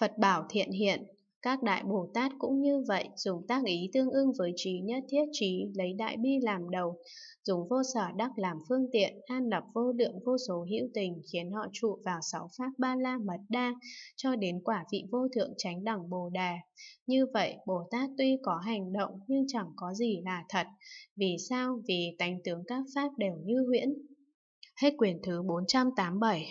Phật bảo thiện hiện, các đại Bồ Tát cũng như vậy, dùng tác ý tương ưng với trí nhất thiết trí, lấy đại bi làm đầu, dùng vô sở đắc làm phương tiện, an lập vô lượng vô số hữu tình, khiến họ trụ vào sáu pháp ba la mật đa, cho đến quả vị vô thượng tránh đẳng Bồ Đà. Như vậy, Bồ Tát tuy có hành động nhưng chẳng có gì là thật. Vì sao? Vì tánh tướng các pháp đều như huyễn. Hết quyển thứ 487